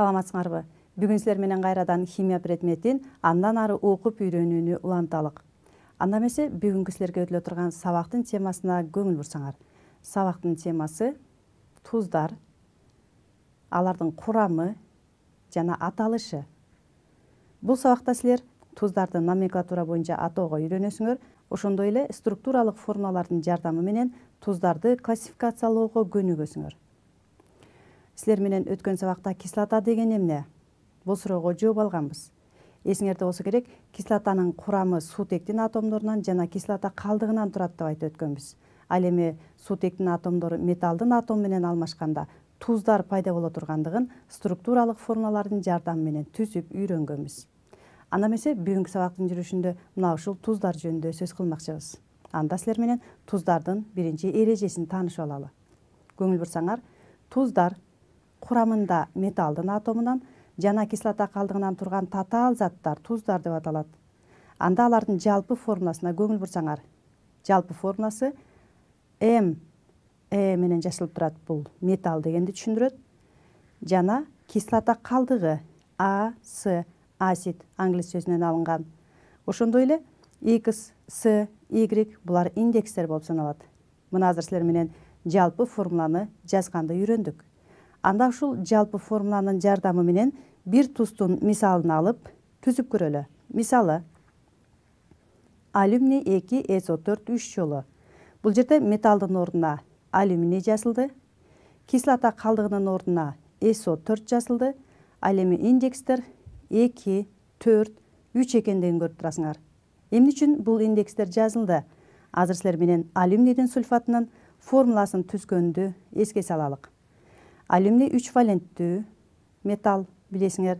саламатсыңарбы Бүгін силер менен кайрадан химия предметин андан ары оқып үйрөнүүнү ұланталық. анда эмесе бүгүнкү силерге өтүлө турган темасына көңіл бұрсаңар. сабактын темасы туздар алардың құрамы, жана аталышы Бұл сабакта сілер туздарды номенклатура бойынша атауға үйрөнөсүңөр ошондой эле структуралык жардамы менен туздарды классификациялоого көнүгөсүңөр силер менен өткен сабақта кислота деген эмне бул суроого жооп алганбыз эсиңерде болсо керек кислотанын курамы сутектин атомдарынан жана кислота қалдығынан турат деп айтып өткөнбүз ал эми сутектин атомдору металдың атомы менен алмашканда туздар пайда боло тургандыгын структуралык формулалардын жардамы менен түзүп үйрөнгөнбүз анда эмесе бүгүнкү сабактын жүрүшүндө мына ушул туздар жөнүндө сөз кылмакчыбыз анда силер менен туздардын биринчи эрежесин таанышып алалы көңүл бурсаңар туздар құрамында металдың атомынан жана кислота қалдығынан тұрған татал заттар туздар деп аталады анда алардын жалпы формуласына көңіл бұрсаңар жалпы формуласы м э менен жазылып турат бул металл дегенди түшүндүрөт жана кислота калдыгы а с асид англис сөзүнөн алынган ошондой эле x с y булар индекстер болуп саналат мына азыр силер менен жалпы формуланы жазганды үйрөндүк анда ушул жалпы формуланын жардамы менен бир тустун мисалын алып түзүп көрөлү мисалы алюминий эки со төрт үч жолу бул жерде металлдын ордуна алюминий жазылды кислота калдыгынын ордуна со төрт жазылды ал эми индекстер эки төрт үч экендигин көрүп турасыңар эмне үчүн бул индекстер жазылды азыр силер менен алюминийдин сульфатынын формуласын түзгөндү эске салалык ал 3 үч валенттүү металл билесиңер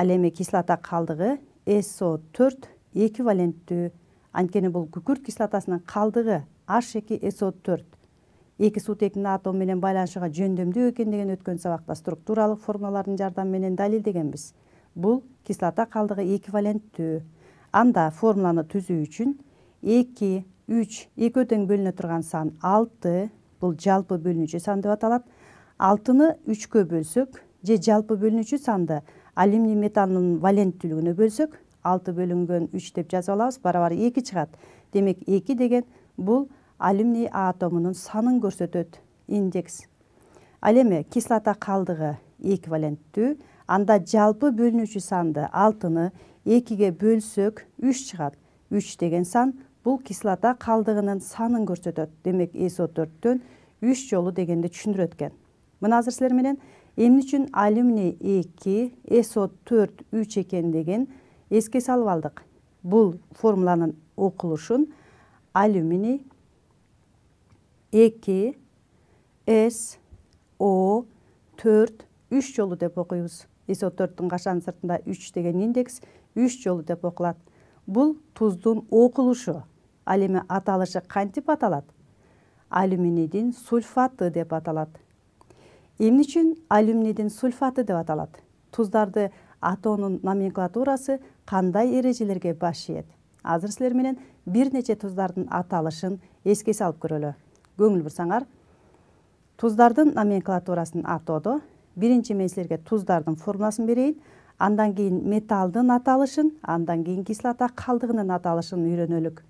ал эми кислота калдыгы со төрт эки валенттүү анткени бул күкүрт кислотасынын калдыгы h эки со төрт эки сутектин атомы менен байланышууга жөндөмдүү экендигин деген өткөн сабакта структуралык формулалардын жардамы менен далилдегенбиз бул кислота калдыгы валенттүү анда формуланы түзүү үчүн эки үч экөө тең бөлүнө турган сан алты бул жалпы бөлүнүүчү сан деп аталат алтыны үчкө бөлсөк же жалпы бөлүнүүчү санды алюминий металлдын валенттүүлүгүнө бөлсөк алты бөлүнгөн үч деп жазып алабыз барабар эки чыгат демек эки деген бул алюминий атомунун санын көрсөтөт индекс ал эми кислота калдыгы эквиваленттүү анда жалпы бөлүнүүчү санды алтыны экиге бөлсөк үч чыгат үч деген сан бул кислота калдыгынын санын көрсөтөт демек со төрттөн үч жолу дегенди түшүндүрөт экен Бұн азырсылар менен, емін үшін алюминий 2, SO4, 3 екен деген еске алдық. бұл формуланын оқылышын алюминий 2, SO4, 3 жолы деп оқиуыз. СО4-тің қашан сұртында 3 деген индекс 3 жолы деп оқылады. Бұл тұздың оқылышы алюминий аталышы қантип аталады? Алюминийден сульфаты деп аталады эмне үчүн алюминийдин сульфаты деп аталат туздарды атоонун номенклатурасы кандай эрежелерге баш ийет азыр силер менен бир нече туздардын аталышын эске салып көрөлү көңүл бурсаңар туздардын номенклатурасын атоодо биринчи мен силерге туздардын формуласын берейін, андан кийин металлдын аталышын андан кийин кислота калдыгынын аталышын үйрөнөлүк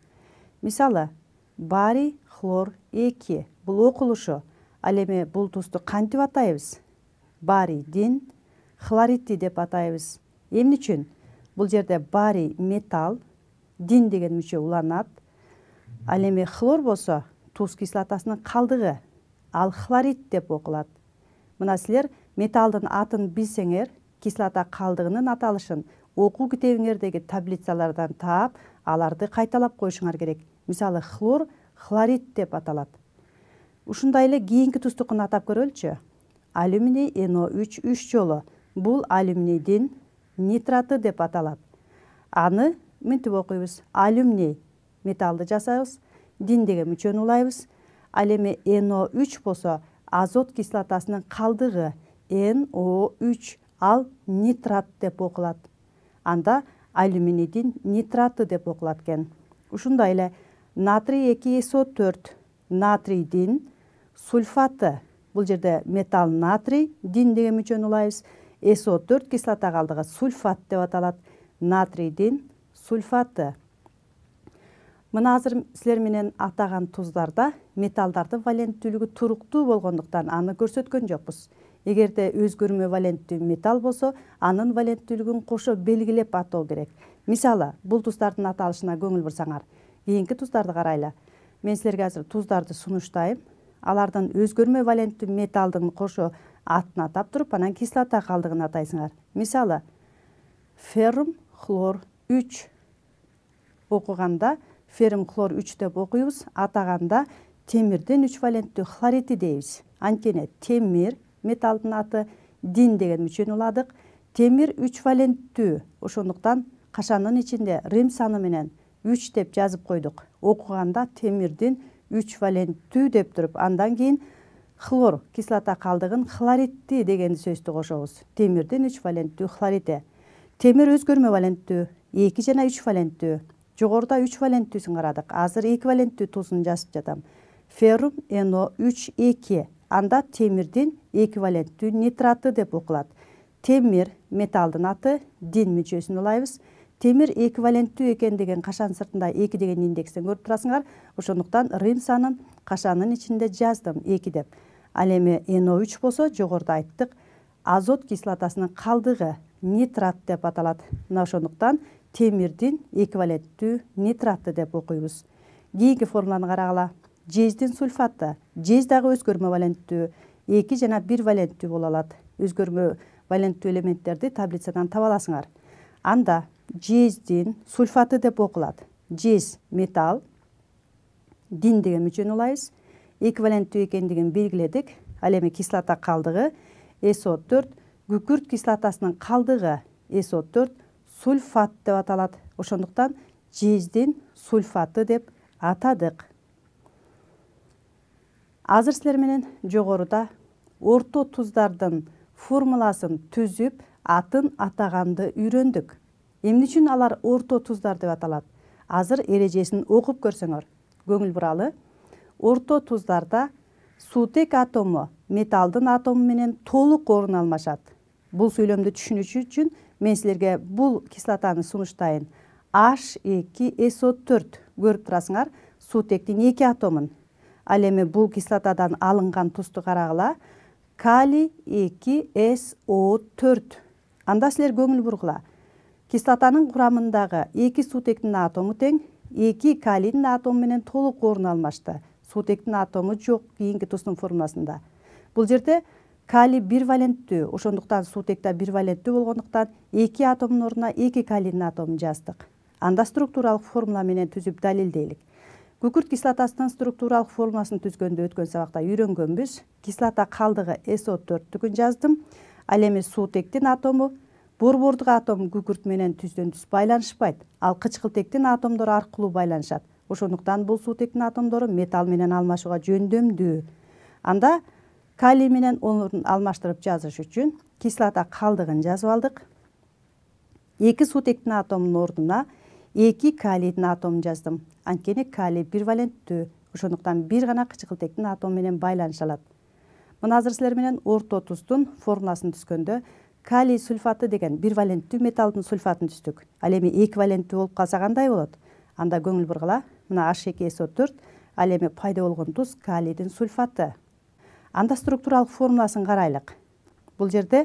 мисалы барий хлор эки бул окулушу ал эми бул тузду кантип атайбыз барий хлоридти деп атайбыз эмне үчүн бул жерде барий металл дин деген мүчө уланат ал эми хлор болсо туз кислотасынын калдыгы ал хлорид деп окулат мына силер металлдын атын билсеңер кислота калдыгынын аталышын окуу китебиңердеги таблицалардан таап аларды кайталап коюшуңар керек мисалы хлор хлорид деп аталат ушундай эле кийинки тустукун атап көрөлүчү алюминий но үч үч жолу бул алюминийдин нитраты деп аталат аны мынтип окуйбуз алюминий металды жасайбыз дин деген мүчөнү улайбыз ал эми но үч болсо азот кислотасынын калдыгы no 3 ал нитрат деп окулат анда алюминийдин нитраты деп окулат экен ушундай эле натрий эки со төрт натрийдин сульфаты бұл жерде металл натрий дин деген мүчөнү улайбыз со төрт кислота калдыгы сульфат деп аталат натрийдин сульфаты мына азыр силер менен атаган туздарда металдарды валенттүүлүгү туруктуу болгондуктан аны көрсөткөн жокпуз эгерде өзгөрмө валенттүү металл болсо анын валенттүүлүгүн кошо белгилеп атоо керек мисалы бул туздардын аталышына көңүл бурсаңар кийинки туздарды карайлы мен силерге азыр туздарды сунуштайм алардан өзгөрмө валенттүү металдың кошо атын атап туруп анан кислота калдыгын атайсыңар мисалы ферм хлор үч окуганда ферм хлор үч деп окуйбуз атаганда темирден үч валенттүү хлорити дейбиз анткени темир металдын аты дин деген мүчөнү уладык темир үч валенттүү ошондуктан кашанын ичинде рим саны менен үч деп жазып койдук окуганда темирдин үч валенттүү деп туруп андан кийин хлор кислота калдыгын хлоридти деген сөздү кошобуз темирдин үч валенттүү хлориди темир өзгөрмө валенттүү эки жана үч валенттүү жогоруда үч валенттүүсүн карадык азыр эки валенттүү тузун жазып жатам феррум но үч эки анда темирдин эквиваленттүү нитраты деп окулат темир металдын аты дин мүчөсүн улайбыз темір эквиваленттүү экен деген қашан сыртында эки деген индекстен көрүп турасыңар ошондуктан рим санын кашанын ичинде жаздым эки деп ал эми но үч болсо жогоруда айттык азот кислотасынын калдыгы нитрат деп аталат мына ошондуктан темирдин эквиваленттүү нитраты деп окуйбуз кийинки формуланы карагыла жездин сульфаты жез дагы өзгөрмө валенттүү эки жана бир валенттүү боло алат өзгөрмө валенттүү элементтерди таблицадан таба аласыңар анда жездин сульфаты деп окулат жез металл дин деген мүчөнү улайбыз эквиваленттүү экендигин белгиледик ал эми кислота калдыгы со төрт күкүрт кислотасынын калдыгы со төрт сульфат деп аталат ошондуктан жездин сульфаты деп атадык азыр силер менен жогоруда орто туздардын формуласын түзүп атын атаганды үйрөндүк эмне үчүн алар орто туздар деп аталат азыр эрежесин окуп көрсөңөр көңүл буралы орто туздарда суутек атомы металдың атому менен толук орун алмашат бул сүйлөмдү түшүнүш үчүн мен силерге бул кислотаны сунуштайын h 2 so 4 көріп турасыңар суутектин эки атомын. ал эми бул кислотадан алынган тузду карагыла калий эки со төрт анда силер көңүл бургула кислотаның құрамындағы екі сутектің атомы тең екі калийдің атомыменен толық орын алмашты сутектің атомы жоқ кейінгі тұстың формасында бұл жерде калий бир валенттүү ошондуктан суутекта бир валенттүү болгондуктан эки атомдун ордуна эки калийдин атомун жаздык анда структуралык формула менен түзүп далилдейлик күкүрт кислотасынын структуралык формуласын түзгөндө өткөн сабакта үйрөнгөнбүз кислота калдыгы со төрттүгүн жаздым ал эми суутектин атому борбордук атом күкүрт менен түздөн түз байланышпайт ал кычкылтектин атомдору аркылуу байланышат ошондуктан бул суутектин атомдору металл менен алмашууга жөндөмдүү анда калий менен алмаштырып жазыш үчүн кислота калдыгын жазып алдык эки суутектин атомунун ордуна эки калийдин атомун жаздым анткени калий бирваленттүү ошондуктан бир гана кычкылтектин атому менен байланыша алат мына азыр силер менен орто туздун формуласын түзгөндө калий сульфаты деген бир валенттүү металлдын сульфатын түздүк ал эми валенттүү болуп калса кандай болот анда көңүл бургула мына h эки со төрт ал эми пайда болгон туз калийдин сульфаты анда структуралык формуласын карайлык бул жерде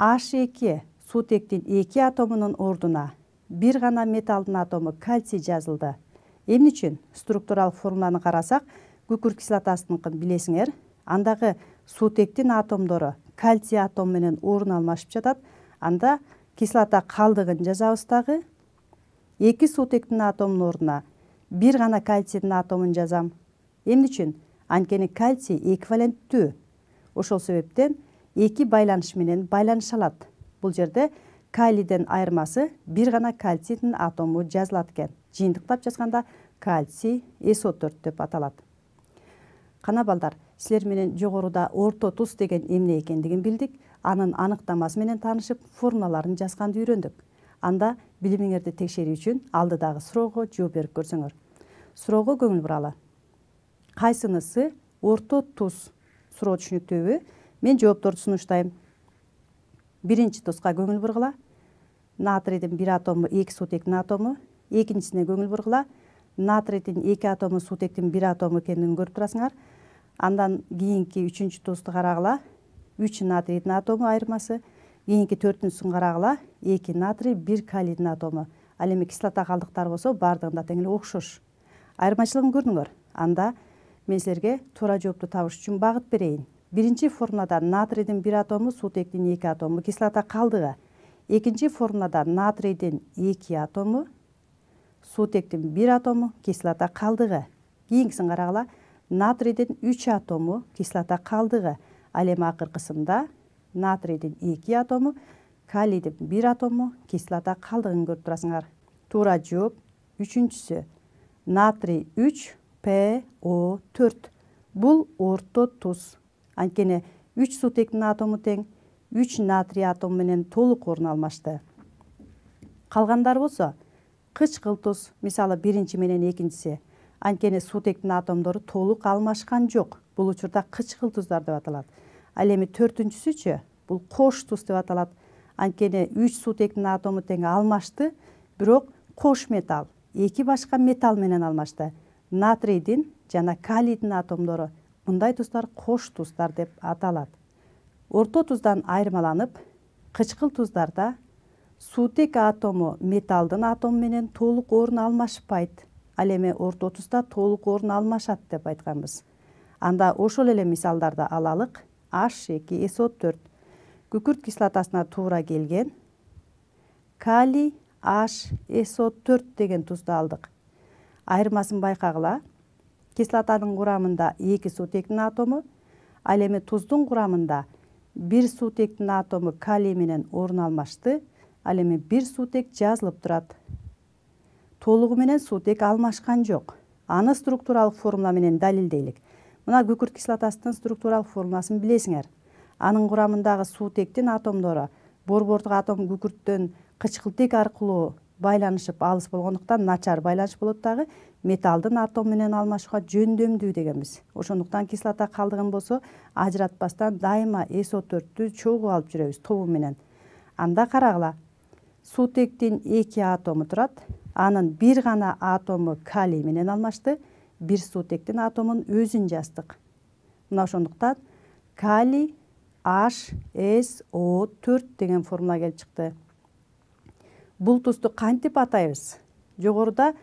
h эки сутектин эки атомунун ордуна бир гана металлдын атому кальций жазылды эмне үчүн структуралык формуланы карасак күкүрт кислотасыныкын билесиңер андагы сутектин атомдору кальций атому менен орун алмашып жатат анда кислота калдыгын жазабыз дагы эки суутектин атомунун ордуна бир гана кальцийдин атомун жазам эмне үчүн анткени кальций эки валенттүү ошол себептен эки байланыш менен байланыша алат бул жерде калийден айырмасы бир гана кальцийдин атому жазылат экен жыйынтыктап жазганда кальций со төрт деп аталат кана балдар силер менен жогоруда орто туз деген эмне экендигин билдик анын аныктамасы менен таанышып формулаларын жазганды үйрөндүк анда билимиңерди текшерүү үчүн алдыдагы суроого жооп берип көрсөңөр суроого көңүл буралы кайсынысы орто туз суроо түшүнүктүүбү мен жоопторду сунуштайм биринчи тузга көңүл бургула натрийдин бир атому эки сутектин атому экинчисине көңүл бургула натрийдин эки атому сутектин бир атому экендигин көрүп турасыңар андан кийинки үчүнчү тузду карагыла үч натрийдин атому айырмасы кийинки төртүнчүсүн карагыла эки натрий бир калийдин атому ал эми кислота калдыктары болсо баардыгында тең эле окшош айырмачылыгын көрдүңөр анда мен силерге туура жоопту табыш үчүн багыт берейин биринчи формулада натрийдин бир атому сутектин эки атому кислота калдыгы экинчи формулада натрийдин эки атому сутектин бир атому кислота калдыгы кийинкисин карагыла Натрийден 3 атомы кеслата қалдығы әлемі ақыр қысымда. Натрийден 2 атомы, калидіп 1 атомы кеслата қалдығын көрттірасыңар. Туыра джоып, үшіншісі. Натрий 3, П, О, 4. Бұл ортты тұс. Аңкені, 3 сутектің атомы тең 3 натрий менен толы қорын алмашты. Қалғандар болса, қычқыл тұс, мисалы берінші менен екіншісі анткени суутектин атомдору толук алмашкан жок бул учурда кычкыл туздар деп аталат ал эми төртүнчүсүчү бул кош туз деп аталат анткени үч суутектин атому тең алмашты бирок кош металл эки башка металл менен алмашты натрийдин жана калийдин атомдору мындай туздар кош туздар деп аталат орто туздан айырмаланып кычкыл туздарда суутек атому металлдын атому менен толук орун алмашпайт ал эми орто отузда толук орун алмашат деп айтканбыз анда ошол эле мисалдарды алалык h эки со төрт күкүрт кислотасына туура келген калий аш со төрт деген тузду алдык айырмасын байкагыла кислотанын курамында эки сутектин атому ал эми туздун курамында бир сутектин атому калий менен орун алмашты ал эми бир сутек жазылып турат толугу менен суутек алмашкан жок аны структуралык формула менен далилдейлик мына күкүрт кислотасынын структуралык формуласын билесиңер анын курамындагы суутектин атомдору борбордук атом күкүрттөн кычкылтек аркылуу байланышып алыс болгондуктан начар байланыш болот дагы металдын атом менен алмашууга жөндөмдүү дегенбиз ошондуктан кислота калдыгын болсо ажыратпастан дайыма со төрттү чогуу алып жүрөбүз тобу менен анда карагыла суутектин эки атому турат анын бир гана атому калий менен алмашты бир суутектин атомун өзүн жаздык мына ошондуктан калий аш s о төрт деген формула келип чыкты бул тузду кантип атайбыз жогоруда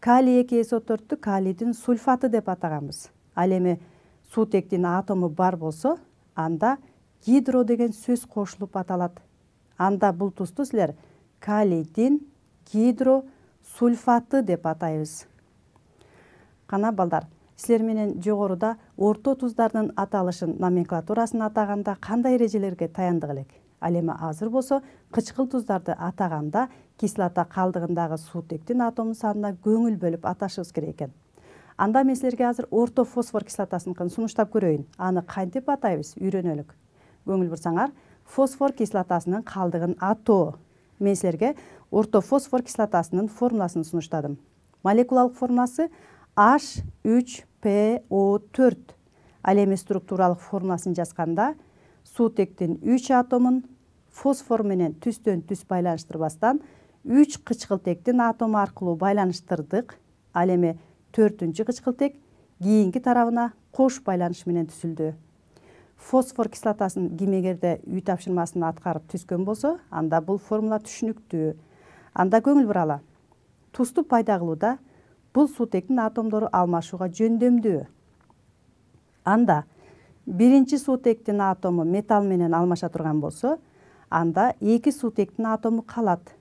калий эки о төрттү калийдин сульфаты деп атаганбыз ал эми суутектин атому бар болсо анда гидро деген сөз кошулуп аталат анда бул тузду силер калийдин гидро сульфаты деп атайбыз қана балдар сіздер менен жогоруда орто туздардын аталышын номенклатурасын атаганда кандай эрежелерге таяндык элек ал эми азыр болсо кычкыл туздарды атаганда кислота калдыгындагы суутектин атом санына көңүл бөлүп аташыбыз керек экен анда мен силерге азыр орто фосфор кислотасыныкын сунуштап көрөйүн аны кантип атайбыз үйрөнөлүк көңүл бурсаңар фосфор кислотасынын калдыгын атоо мен силерге ортофосфор кислотасының формуласын сунуштадым Молекулалық формуласы h 3 po 4 ал структуралық структуралык формуласын жазганда суутектин 3 атомын фосфор менен түс түз байланыштырбастан үч кычкылтектин атомы арқылу байланыштырдық. ал эми төртүнчү қычқылтек, кейінгі тарабына қош байланыш менен түсілді. фосфор кислотасын ким үй тапшырмасын аткарып анда бұл формула түшүнүктүү анда көңүл буралы тузду пайда кылууда бул суутектин атомдору алмашууга жөндөмдүү анда биринчи суутектин атому металл менен алмаша турган болсо анда эки суутектин атому калат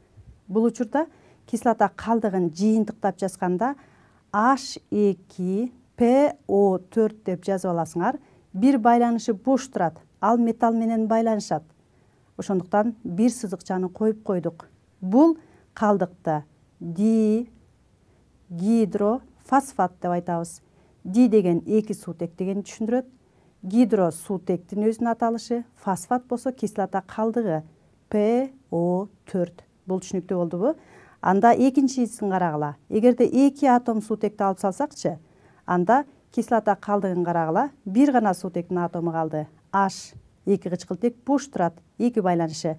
бул учурда кислота калдыгын жыйынтыктап жазганда аш эки e p о төрт деп жазып аласыңар бир байланышы бош турат ал металл менен байланышат ошондуктан бир сызыкчаны коюп койдук бул қалдықты ди гидро фосфат деп айтабыз ди деген екі суутек дегенди түшүндүрөт гидро сутектің өзүнүн аталышы фосфат болсо кислота калдыгы по төрт түсінікті болды болдубу анда қарағыла егер де екі атом сутекті алып салсақшы анда кислота қалдығын қарағыла бір ғана сутектің атомы қалды. Аш екі қышқылтек бош турат эки байланышы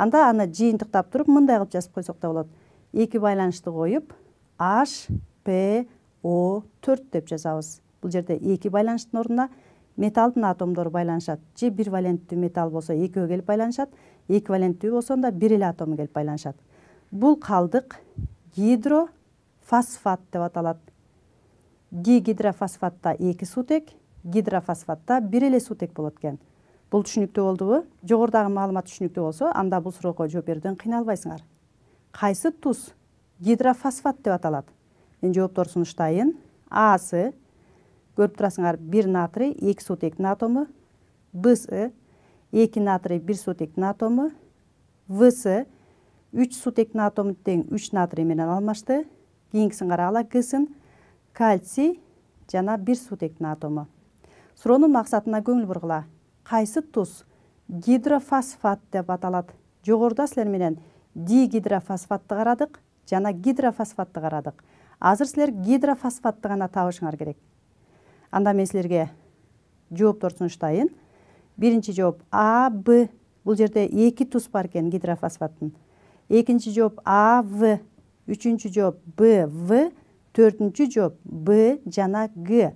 анда ана жыйынтыктап туруп мындай кылып жазып койсок да болот эки байланышты коюп h p о төрт деп жазабыз бул жерде эки байланыштын ордуна металдын атомдору байланышат же бир валенттүү металл болсо экөө келип байланышат эки валенттүү болсо анда бир эле атомы келип байланышат бул калдык гидрофосфат деп аталат дигидрофосфатта эки суутек гидрофосфатта бир эле суутек болот экен бул түшүнүктүү болдубу жогорудагы маалымат түшүнүктүү болсо анда бул суроого жооп берүүдөн кыйналбайсыңар кайсы туз гидрофосфат деп аталат мен жоопторду сунуштайын асы көрүп турасыңар бир натрий эки сутектин атому бсы эки натрий бир сутектин атому вс үч сутектин атому тең үч натрий менен алмашты кийинкисин карагыла гсын кальций жана бир сутектин атому суроонун максатына көңүл бургула қайсы тұз гидрофосфат деп аталады жоғарыда сілер менен дигидрофосфатты қарадық жана гидрофосфатты қарадық азыр сілер гидрофосфатты ғана табышыңар керек анда мен силерге жоопторун сунуштайын бірінші жооп а б Бұл жерде екі туз бар екен гидрофосфаттын Екінші жооп а в үшінші жооп б в төртінші жооп б жана г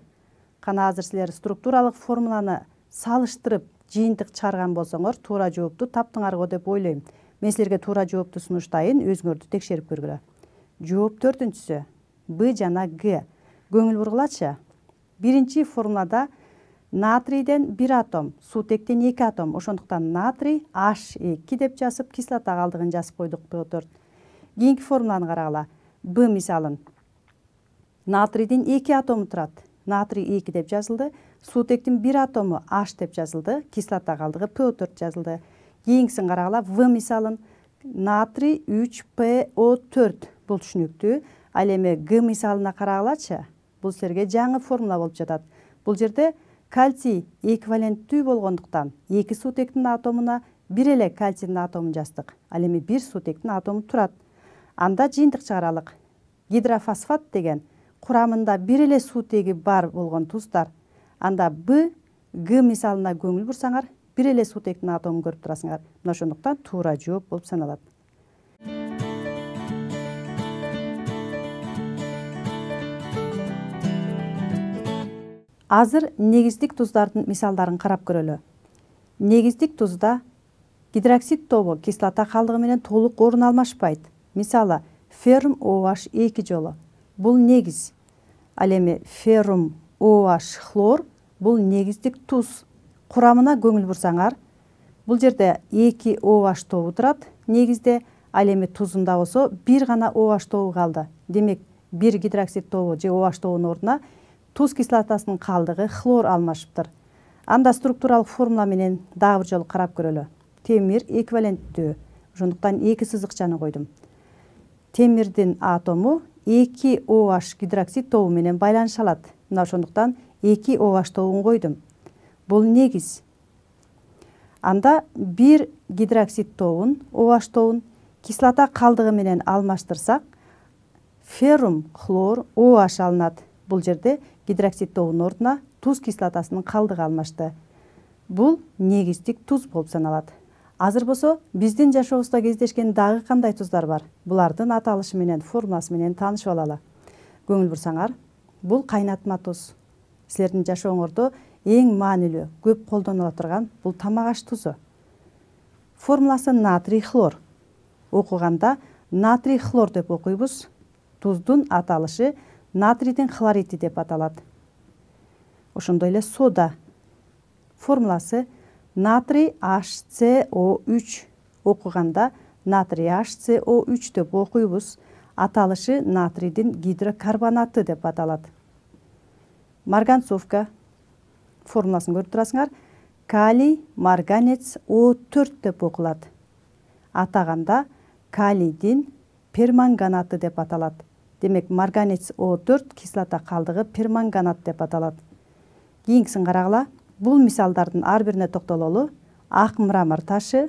кана азыр силер структуралық формуланы салыштырып жыйынтык чыгарган болсоңор туура жоопту таптыңар го деп ойлойм мен силерге туура жоопту сунуштайын өзүңөрдү текшерип көргүлө жооп төртүнчүсү б жана г көңүл бургулачы биринчи формулада натрийден бир атом суутектен эки атом ошондуктан натрий аш эки деп жазып кислота калдыгын жазып койдук төрт кийинки формуланы карагыла б мисалын натрийдин эки атому турат натрий эки деп жазылды суутектин бир атому h деп жазылды кислота калдыгы п төрт жазылды кийинкисин карагыла в мисалын натрий үч о төрт бул түшүнүктүү ал эми г мисалына карагылачы бул силерге жаңы формула болуп жатат бул жерде кальций эквиваленттүү болгондуктан эки суутектин атомуна бир эле кальцийдин атомун жаздык ал эми бир суутектин атому турат анда жыйынтык чыгаралык гидрофосфат деген курамында бир эле суутеги бар болгон туздар анда б г мисалына көңіл бұрсаңар бир эле сутектин атомун көрүп турасыңар мына ошондуктан туура жооп болуп саналат азыр негиздик туздардын мисалдарын карап көрөлү негиздик тузда гидроксид тобу кислота калдыгы менен толук орун алмашпайт мисалы ферум оғаш эки жолу бул негиз ал эми феррум OH хлор бұл негіздік туз құрамына көңіл бұрсаңар бұл жерде 2 OH тобы тұрады негізде ал эми тұзында болсо бир гана OH тобу калды демек бир гидроксид тобу же OH тобунун ордуна туз кислотасынын қалдығы хлор алмашыптыр анда структуралык формула менен дагы бир жолу карап көрөлү темир эквиваленттүү ошондуктан эки сызыкчаны койдум темирдин атому эки OH гидроксид тобу менен байланыша алат мына ошондуктан эки оваш койдум бул негиз анда бир гидроксид тобун оваш кислота калдыгы менен алмаштырсак феррум хлор OH алынат бул жерде гидроксид тобунун ордуна туз кислотасынын калдыгы алмашты бул негиздик туз болуп саналат азыр болсо биздин жашообузда кездешкен дагы кандай туздар бар булардын аталышы менен формуласы менен таанышып алалы көңүл бурсаңар бул кайнатма туз силердин жашооңордо эң маанилүү көп колдонула турган бул тамак аш тузу формуласы натрий хлор окуганда натрий хлор деп окуйбуз туздун аталышы натрийдин хлориди деп аталат ошондой эле сода формуласы натрий аш ц о үч окуганда натрий аш c о үч деп окуйбуз аталышы натридин гидрокарбонаты деп аталат марганцовка формуласын көріп тұрасыңар калий марганец о 4 деп оқылады атағанда калийдин перманганаты деп аталат демек марганец о 4 кислота қалдығы перманганат деп аталат кийинкисин қарағыла бұл мисалдардың ар бирине токтололу ақ мрамор ташы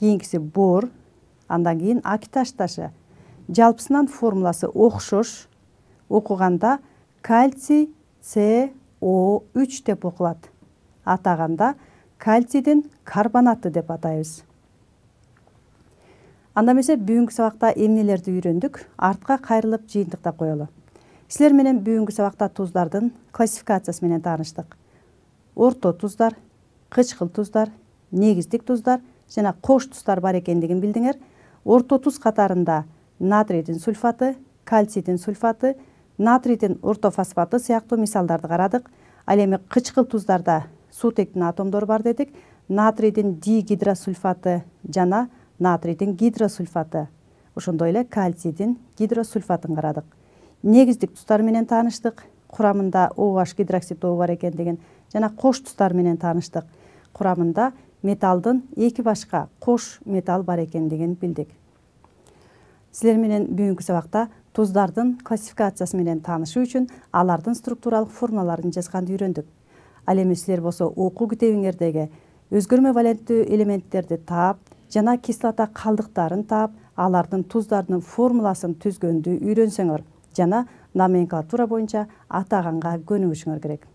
кийинкиси бор андан кийин акиташ ташы жалпысынан формуласы оқшош, оқуғанда кальций со 3 деп оқылады атағанда кальцийдин карбонаты деп атайбыз. анда эмесе бүгүнкү сабакта эмнелерди үйрөндүк артка кайрылып жыйынтыктап коелу силер менен бүгүнкү сабакта туздардын классификациясы менен тааныштык орто туздар кычкыл туздар негиздик туздар жана кош туздар бар экендигин билдиңер орто туз катарында натрийдин сульфаты кальцийдин сульфаты натрийдин ортофосфаты сыяктуу мисалдарды қарадық. ал эми кычкыл туздарда тектің атомдору бар дедик натрийдин дигидросульфаты жана натрийдин гидросульфаты ошондой эле кальцийдин гидросульфатын карадык негиздик тұстарменен менен тааныштык курамында гидроксид бар экендигин жана кош туздар менен тааныштык курамында металдын эки башка кош металл бар экендигин билдик Сілер менен бүгүнкү сабакта туздардың классификациясы менен таанышуу үчүн алардын структуралық формаларын жазганды үйрөндүк ал сілер силер болсо окуу китебиңердеги валентті элементтерді элементтерди таап жана кислота қалдықтарын таап алардың туздардың формуласын түзгөндү үйрөнсөңөр жана номенклатура боюнча атаганга көнүгүшүңөр керек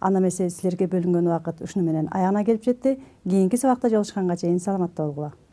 анда эмесе сілерге бөлінген уақыт ушуну менен келіп жетті, кейінгі сабақта сабакта жолугушканга чейин саламатта